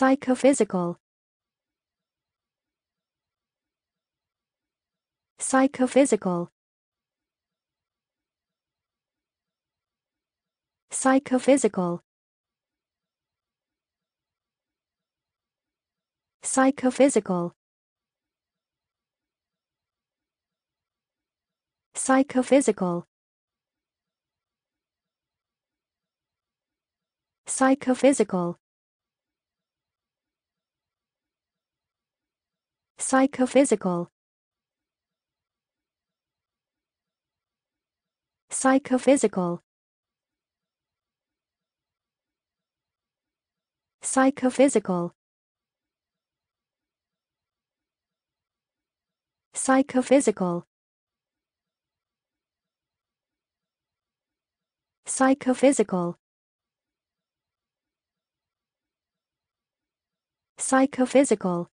Psychophysical Psychophysical Psychophysical Psychophysical Psychophysical Psychophysical Psychophysical Psychophysical Psychophysical Psychophysical Psychophysical Psychophysical